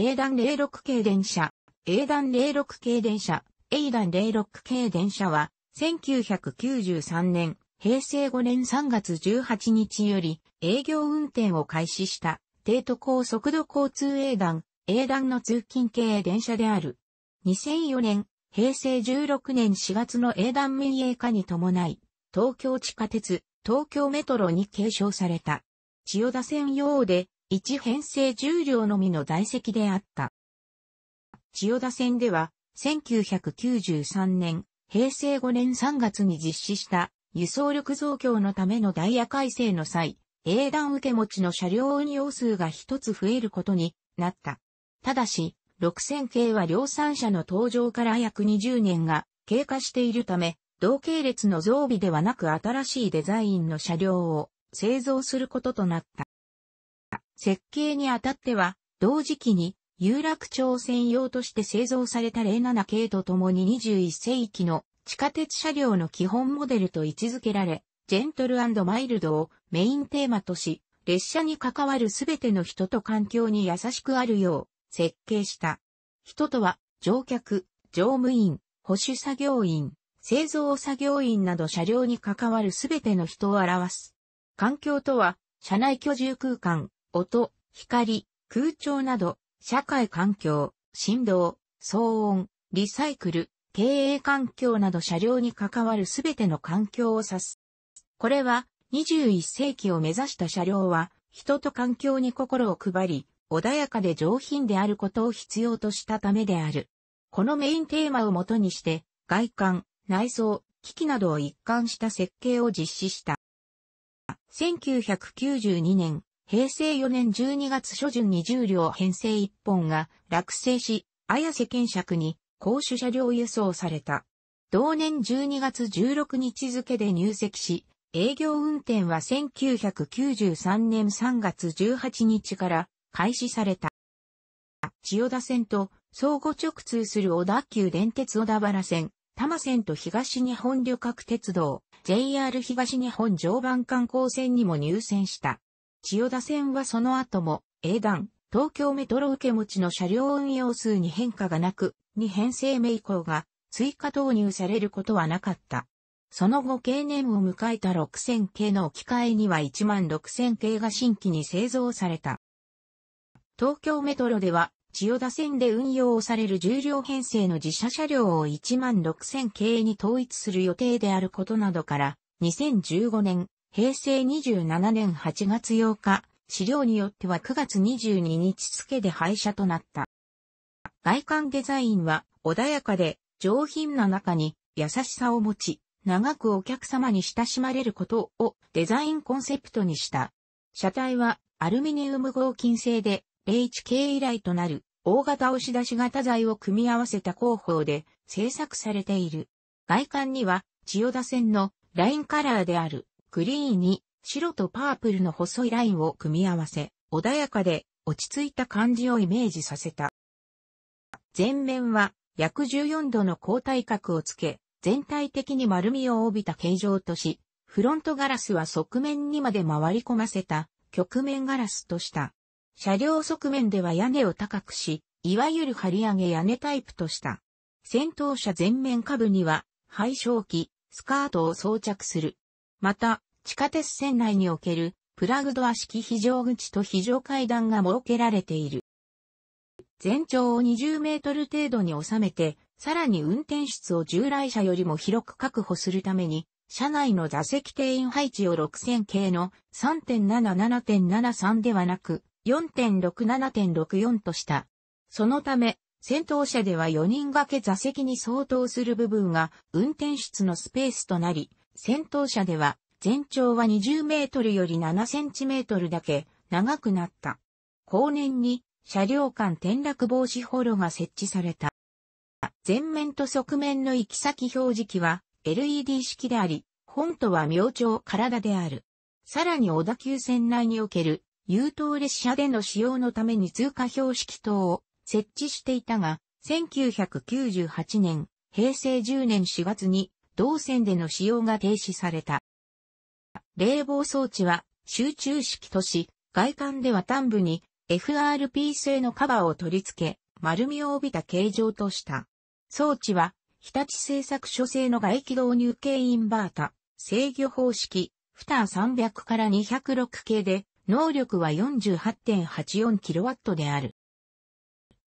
A 段06系電車、A 段06系電車、A 段06系電車は、1993年、平成5年3月18日より営業運転を開始した低都高速度交通 A 段、A 段の通勤系電車である。2004年、平成16年4月の A 段民営化に伴い、東京地下鉄、東京メトロに継承された。千代田線用で1編成重量のみの在籍であった。千代田線では、1993年、平成5年3月に実施した輸送力増強のためのダイヤ改正の際、英断受け持ちの車両運用数が一つ増えることになった。ただし、6000系は量産車の登場から約20年が経過しているため、同系列の増備ではなく新しいデザインの車両を製造することとなった。設計にあたっては、同時期に有楽町専用として製造された07系とともに21世紀の地下鉄車両の基本モデルと位置づけられ、ジェントルマイルドをメインテーマとし、列車に関わるすべての人と環境に優しくあるよう設計した。人とは乗客、乗務員、保守作業員、製造作業員など車両に関わるすべての人を表す。環境とは、車内居住空間、音、光、空調など、社会環境、振動、騒音、リサイクル、経営環境など車両に関わるすべての環境を指す。これは21世紀を目指した車両は人と環境に心を配り、穏やかで上品であることを必要としたためである。このメインテーマをもとにして外観、内装、機器などを一貫した設計を実施した。1992年、平成4年12月初旬に10両編成1本が落成し、綾瀬検釈に公主車両輸送された。同年12月16日付で入籍し、営業運転は1993年3月18日から開始された。千代田線と相互直通する小田急電鉄小田原線、多摩線と東日本旅客鉄道、JR 東日本常磐観光線にも入線した。千代田線はその後も、英断、東京メトロ受け持ちの車両運用数に変化がなく、2編成目以降が追加投入されることはなかった。その後経年を迎えた6000系の置き換えには1万6000系が新規に製造された。東京メトロでは、千代田線で運用される重量編成の自社車両を1万6000系に統一する予定であることなどから、2015年平成27年8月8日、資料によっては9月22日付で廃車となった。外観デザインは穏やかで上品な中に優しさを持ち、長くお客様に親しまれることをデザインコンセプトにした。車体はアルミニウム合金製で、h k 以来となる大型押し出し型材を組み合わせた工法で製作されている。外観には千代田線のラインカラーであるグリーンに白とパープルの細いラインを組み合わせ、穏やかで落ち着いた感じをイメージさせた。前面は約14度の高体角をつけ、全体的に丸みを帯びた形状とし、フロントガラスは側面にまで回り込ませた、曲面ガラスとした。車両側面では屋根を高くし、いわゆる張り上げ屋根タイプとした。先頭車前面下部には、廃焼機、スカートを装着する、また、地下鉄線内におけるプラグドア式非常口と非常階段が設けられている。全長を20メートル程度に収めて、さらに運転室を従来車よりも広く確保するために、車内の座席定員配置を6000系の3.77.73ではなく、4.67.64とした。そのため、先頭車では4人掛け座席に相当する部分が運転室のスペースとなり、先頭車では、全長は20メートルより7センチメートルだけ長くなった。後年に車両間転落防止ホロが設置された。前面と側面の行き先表示器は LED 式であり、本とは明朝体である。さらに小田急線内における優等列車での使用のために通過標識等を設置していたが、1998年、平成10年4月に同線での使用が停止された。冷房装置は集中式とし、外観では端部に FRP 製のカバーを取り付け、丸みを帯びた形状とした。装置は、日立製作所製の外気導入系インバータ、制御方式、フター300から206系で、能力は 48.84kW である。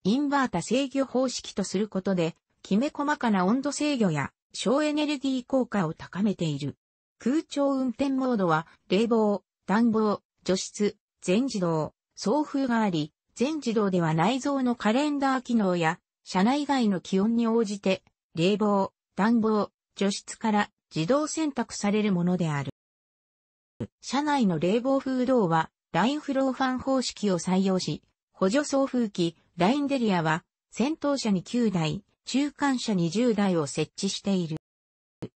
インバータ制御方式とすることで、きめ細かな温度制御や省エネルギー効果を高めている。空調運転モードは、冷房、暖房、除湿、全自動、送風があり、全自動では内蔵のカレンダー機能や、車内外の気温に応じて、冷房、暖房、除湿から自動選択されるものである。車内の冷房風動は、ラインフローファン方式を採用し、補助送風機、ラインデリアは、先頭車に9台、中間車20台を設置している。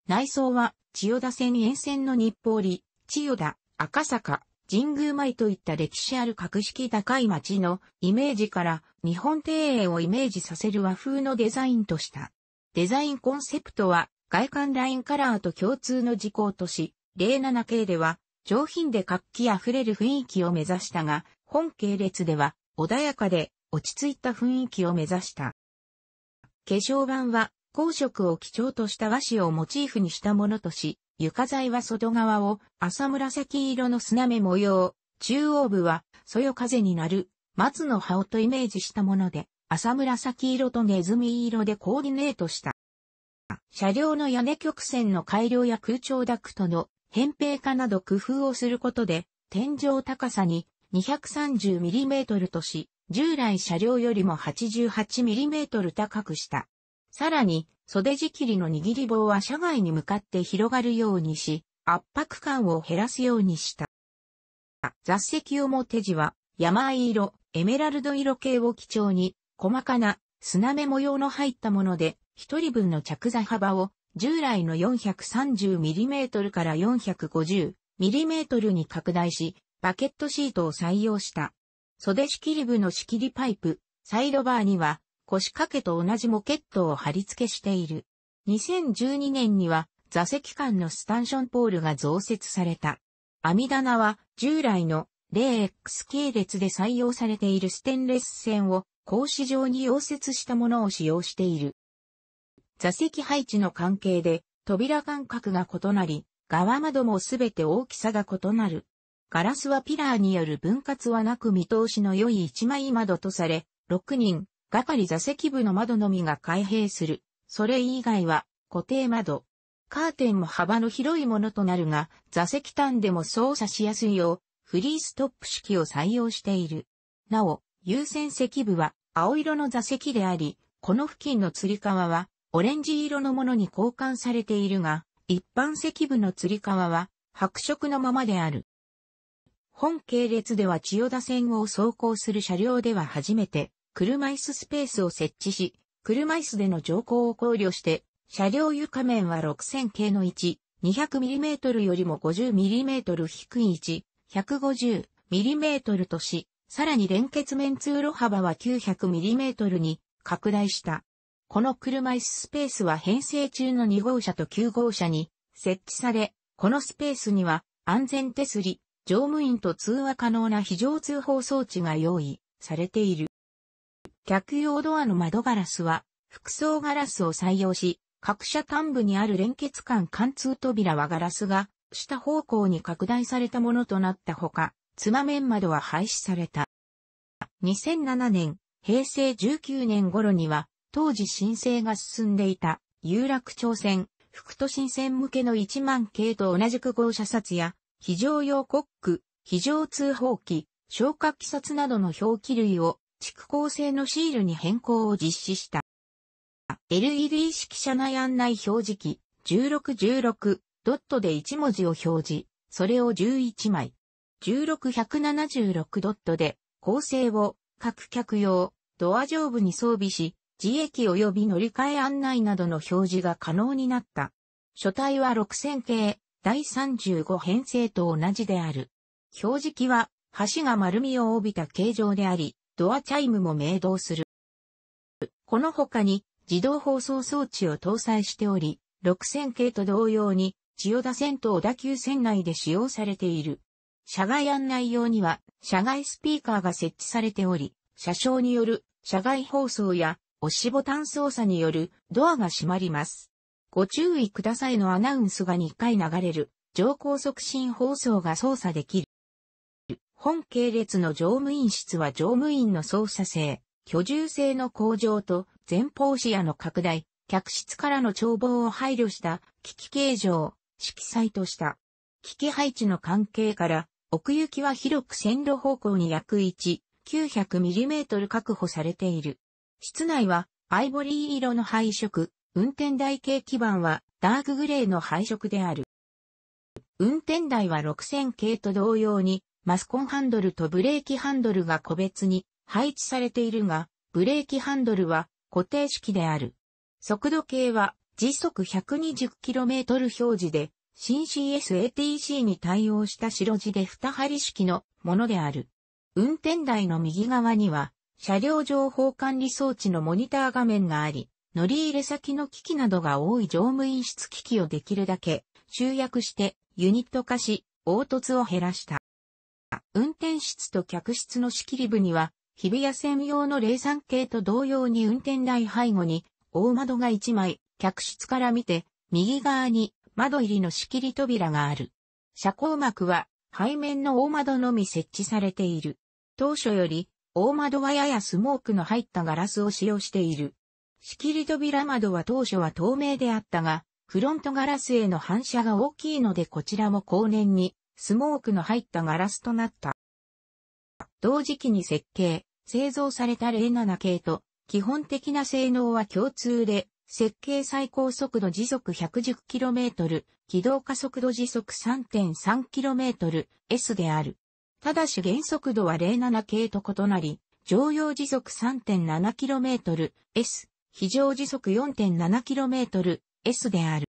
内装は、千代田線沿線の日暮里、千代田、赤坂、神宮前といった歴史ある格式高い街のイメージから日本庭園をイメージさせる和風のデザインとした。デザインコンセプトは外観ラインカラーと共通の事項とし、07系では上品で活気あふれる雰囲気を目指したが、本系列では穏やかで落ち着いた雰囲気を目指した。化粧板は、光色を基調とした和紙をモチーフにしたものとし、床材は外側を浅紫色の砂目模様、中央部はそよ風になる松の葉をとイメージしたもので、浅紫色とネズミ色でコーディネートした。車両の屋根曲線の改良や空調ダクトの扁平化など工夫をすることで、天井高さに 230mm とし、従来車両よりも 88mm 高くした。さらに、袖仕切りの握り棒は車外に向かって広がるようにし、圧迫感を減らすようにした。座席表地は、山色、エメラルド色系を基調に、細かな、スナメ模様の入ったもので、一人分の着座幅を、従来の 430mm から 450mm に拡大し、バケットシートを採用した。袖仕切り部の仕切りパイプ、サイドバーには腰掛けと同じモケットを貼り付けしている。2012年には座席間のスタンションポールが増設された。網棚は従来の 0X 系列で採用されているステンレス線を格子状に溶接したものを使用している。座席配置の関係で扉間隔が異なり、側窓もすべて大きさが異なる。ガラスはピラーによる分割はなく見通しの良い一枚窓とされ、6人、がかり座席部の窓のみが開閉する。それ以外は固定窓。カーテンも幅の広いものとなるが、座席端でも操作しやすいよう、フリーストップ式を採用している。なお、優先席部は青色の座席であり、この付近の吊り革はオレンジ色のものに交換されているが、一般席部の吊り革は白色のままである。本系列では千代田線を走行する車両では初めて、車椅子スペースを設置し、車椅子での乗降を考慮して、車両床面は6000系の1、200mm よりも 50mm 低い1、150mm とし、さらに連結面通路幅は 900mm に拡大した。この車椅子スペースは編成中の2号車と9号車に設置され、このスペースには安全手すり、乗務員と通話可能な非常通報装置が用意されている。客用ドアの窓ガラスは、複層ガラスを採用し、各車端部にある連結間貫通扉はガラスが、下方向に拡大されたものとなったほか、つま面窓は廃止された。2007年、平成19年頃には、当時申請が進んでいた、有楽町線、福都新線向けの1万系と同じく号車札や、非常用コック、非常通報機、消火器札などの表記類を蓄光性のシールに変更を実施した。LED 式車内案内表示器1616ドットで1文字を表示、それを11枚。16176ドットで構成を各客用、ドア上部に装備し、自駅及び乗り換え案内などの表示が可能になった。書体は6000系、第35編成と同じである。標識は、橋が丸みを帯びた形状であり、ドアチャイムも明動する。この他に、自動放送装置を搭載しており、6000系と同様に、千代田線と小田急線内で使用されている。車外案内用には、車外スピーカーが設置されており、車掌による車外放送や押しボタン操作によるドアが閉まります。ご注意くださいのアナウンスが2回流れる、乗降促進放送が操作できる。本系列の乗務員室は乗務員の操作性、居住性の向上と前方視野の拡大、客室からの眺望を配慮した機器形状、色彩とした。機器配置の関係から、奥行きは広く線路方向に約1、900mm 確保されている。室内はアイボリー色の配色、運転台系基板はダークグレーの配色である。運転台は6000系と同様にマスコンハンドルとブレーキハンドルが個別に配置されているが、ブレーキハンドルは固定式である。速度計は時速 120km 表示で、新 CSATC に対応した白地で二針式のものである。運転台の右側には、車両情報管理装置のモニター画面があり、乗り入れ先の機器などが多い乗務員室機器をできるだけ集約してユニット化し、凹凸を減らした。運転室と客室の仕切り部には、日比谷専用の零散系と同様に運転台背後に、大窓が1枚、客室から見て、右側に窓入りの仕切り扉がある。遮光膜は背面の大窓のみ設置されている。当初より大窓はややスモークの入ったガラスを使用している。仕切り扉窓は当初は透明であったが、フロントガラスへの反射が大きいのでこちらも後年にスモークの入ったガラスとなった。同時期に設計、製造された07系と基本的な性能は共通で、設計最高速度時速 110km、軌道加速度時速 3.3km、S である。ただし原速度は07系と異なり、常用時速 3.7km、S 非常時速 4.7km、S である。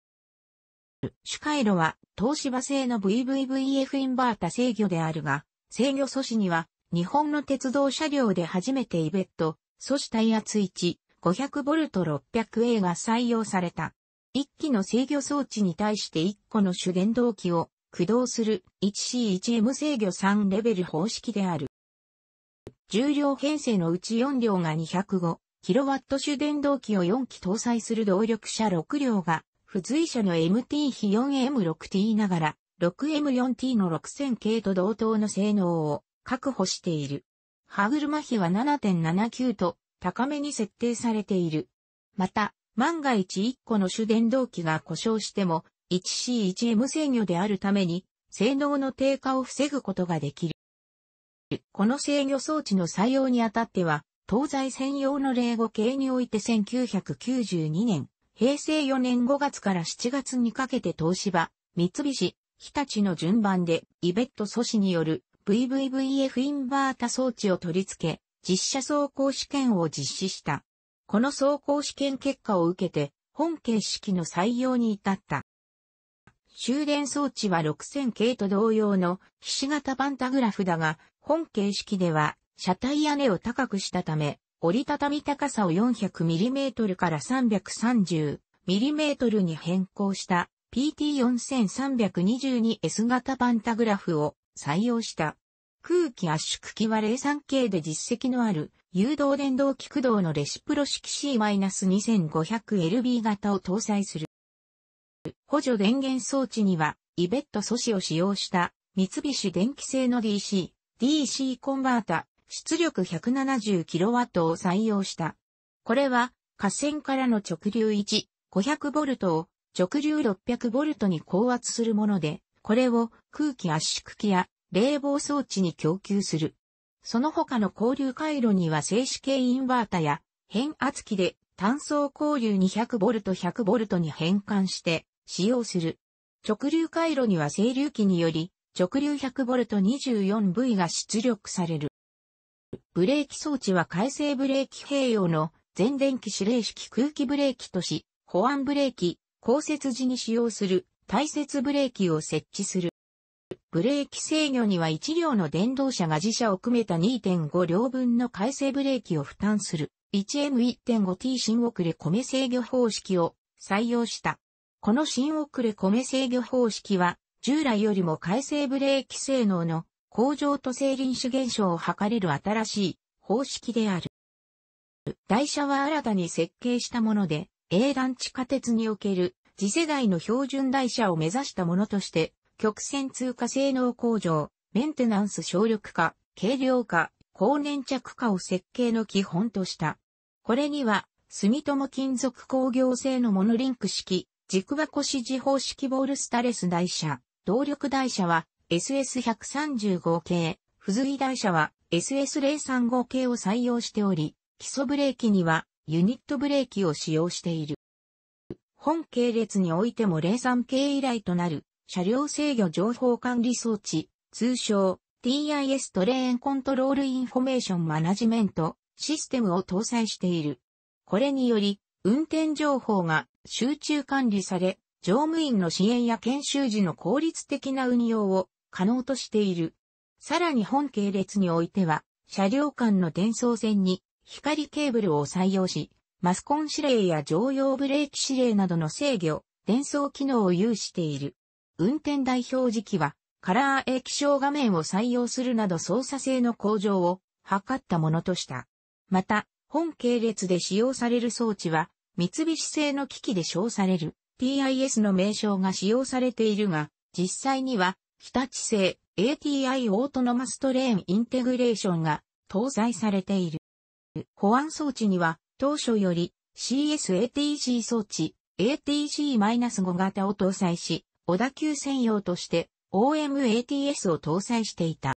主回路は東芝製の VVVF インバータ制御であるが、制御素子には日本の鉄道車両で初めてイベット、素子耐圧1、500V600A が採用された。1機の制御装置に対して1個の主電動機を駆動する 1C1M 制御3レベル方式である。重量編成のうち4両が205、キロワット種電動機を4機搭載する動力車6両が、付随車の MT 比 4M6T ながら、6M4T の6000系と同等の性能を確保している。歯車比は7.79と高めに設定されている。また、万が一1個の主電動機が故障しても 1C1M 制御であるために性能の低下を防ぐことができる。この制御装置の採用にあたっては東西専用の例語形において1992年、平成4年5月から7月にかけて東芝、三菱、日立の順番で、イベット素子による VVVF インバータ装置を取り付け、実車走行試験を実施した。この走行試験結果を受けて、本形式の採用に至った。終電装置は6000系と同様の、ひし形パンタグラフだが、本形式では車体屋根を高くしたため、折りたたみ高さを 400mm から 330mm に変更した PT4322S 型パンタグラフを採用した。空気圧縮機は03系で実績のある誘導電動機駆動のレシプロ式 C-2500LB 型を搭載する。補助電源装置にはイベット素子を使用した三菱電機製の DC、DC コンバータ出力 170kW を採用した。これは、河川からの直流1、500V を直流 600V に高圧するもので、これを空気圧縮機や冷房装置に供給する。その他の交流回路には静止系インバータや変圧器で単素交流 200V100V に変換して使用する。直流回路には整流器により直流 100V24V が出力される。ブレーキ装置は回生ブレーキ併用の全電気指令式空気ブレーキとし、保安ブレーキ、降雪時に使用する大雪ブレーキを設置する。ブレーキ制御には1両の電動車が自社を含めた2.5両分の回生ブレーキを負担する 1M1.5T 新遅れ米制御方式を採用した。この新遅れ米制御方式は従来よりも回生ブレーキ性能の工場と生林種現象を図れる新しい方式である。台車は新たに設計したもので、英団地下鉄における次世代の標準台車を目指したものとして、曲線通過性能向上、メンテナンス省力化、軽量化、高粘着化を設計の基本とした。これには、住友金属工業製のモノリンク式、軸箱支持方式ボールスタレス台車、動力台車は SS135 系、不随台車は SS035 系を採用しており、基礎ブレーキにはユニットブレーキを使用している。本系列においても03系以来となる車両制御情報管理装置、通称 TIS トレーンコントロールインフォメーションマナジメントシステムを搭載している。これにより、運転情報が集中管理され、乗務員の支援や研修時の効率的な運用を可能としている。さらに本系列においては、車両間の転送線に光ケーブルを採用し、マスコン指令や常用ブレーキ指令などの制御、転送機能を有している。運転台表示器は、カラー液晶画面を採用するなど操作性の向上を図ったものとした。また、本系列で使用される装置は、三菱製の機器で称される TIS の名称が使用されているが、実際には日立製 ATI オートノマストレーンインテグレーションが搭載されている。保安装置には当初より CSATC 装置 ATC-5 型を搭載し、小田急専用として OMATS を搭載していた。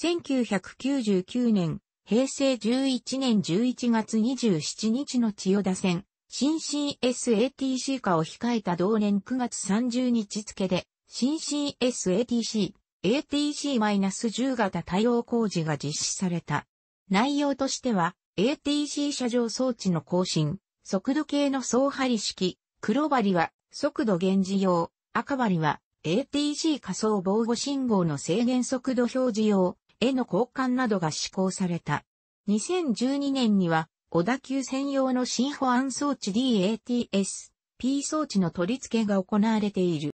1999年、平成11年11月27日の千代田線、新 CSATC 化を控えた同年9月30日付で、新 CSATC、ATC-10 型対応工事が実施された。内容としては、ATC 車上装置の更新、速度計の総張式、黒針は速度減時用、赤針は ATC 仮想防護信号の制限速度表示用、への交換などが施行された。2012年には、小田急専用の新保安装置 DATS、P 装置の取り付けが行われている。